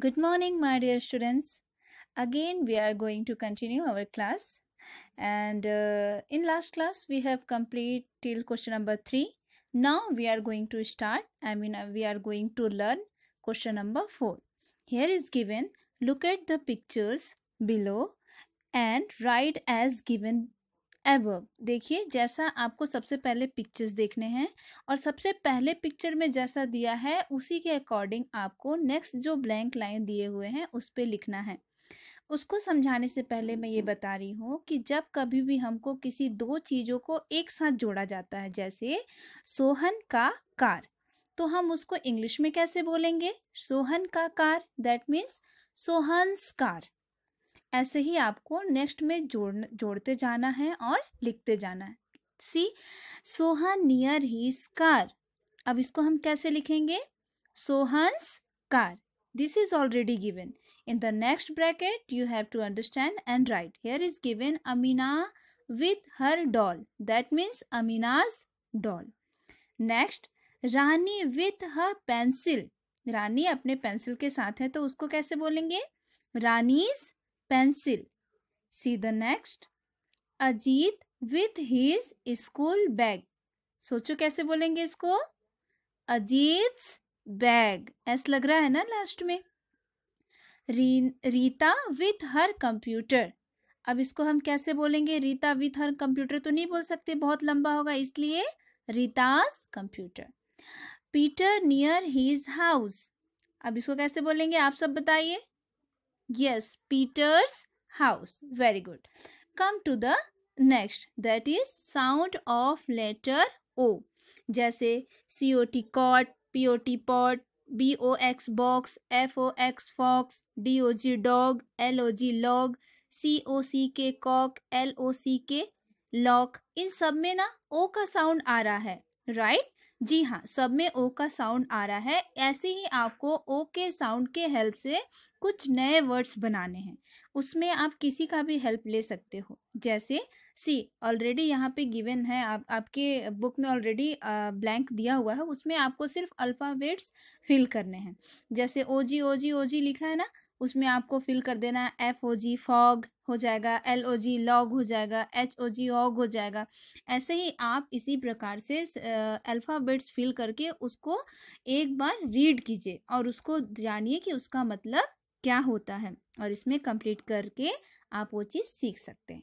Good morning, my dear students. Again, we are going to continue our class. And uh, in last class, we have complete till question number 3. Now, we are going to start. I mean, uh, we are going to learn question number 4. Here is given, look at the pictures below and write as given above देखिए जैसा आपको सबसे पहले pictures देखने हैं और सबसे पहले पिक्चर में जैसा दिया है उसी के अकॉर्डिंग आपको नेक्स्ट जो ब्लैंक लाइन दिए हुए हैं उस पर लिखना है उसको समझाने से पहले मैं ये बता रही हूँ कि जब कभी भी हमको किसी दो चीज़ों को एक साथ जोड़ा जाता है जैसे सोहन का कार तो हम उसको इंग्लिश में कैसे बोलेंगे सोहन का car that means Sohan's car ऐसे ही आपको नेक्स्ट में जोड़ जोड़ते जाना है और लिखते जाना है सी सोहन नियर ही कार अब इसको हम कैसे लिखेंगे Sohan's car this is already given in the next bracket you have to understand and write here is given Amina with her doll that means Amina's doll next Rani with her pencil Rani अपने pencil के साथ है तो उसको कैसे बोलेंगे रानीज pencil. See the next. Ajit with his school bag. सोचो कैसे बोलेंगे इसको अजीत बैग एस लग रहा है ना लास्ट में री, रीता विथ हर कंप्यूटर अब इसको हम कैसे बोलेंगे रीता विथ हर कंप्यूटर तो नहीं बोल सकते बहुत लंबा होगा इसलिए Rita's computer Peter near his house अब इसको कैसे बोलेंगे आप सब बताइए Yes, Peter's house. Very good. Come to the next. That is sound of letter O. जैसे C O T cot P O T pot B O X box F O X fox D O G dog L O G log C O C K cock L O C के lock in सब में ना ओ का sound आ रहा है right right? जी हाँ सब में ओ का साउंड आ रहा है ऐसे ही आपको ओ के साउंड के हेल्प से कुछ नए वर्ड्स बनाने हैं उसमें आप किसी का भी हेल्प ले सकते हो जैसे सी ऑलरेडी यहाँ पे गिवन है आप आपके बुक में ऑलरेडी ब्लैंक दिया हुआ है उसमें आपको सिर्फ अल्फ़ाबेट्स फिल करने हैं जैसे ओ जी ओ जी ओ जी लिखा है ना उसमें आपको फिल कर देना है एफ ओ जी फॉग हो जाएगा एल ओ जी लॉग हो जाएगा एच ओ जी ऑग हो जाएगा ऐसे ही आप इसी प्रकार से अल्फ़ाबेट्स फिल करके उसको एक बार रीड कीजिए और उसको जानिए कि उसका मतलब क्या होता है और इसमें कंप्लीट करके आप वो चीज़ सीख सकते हैं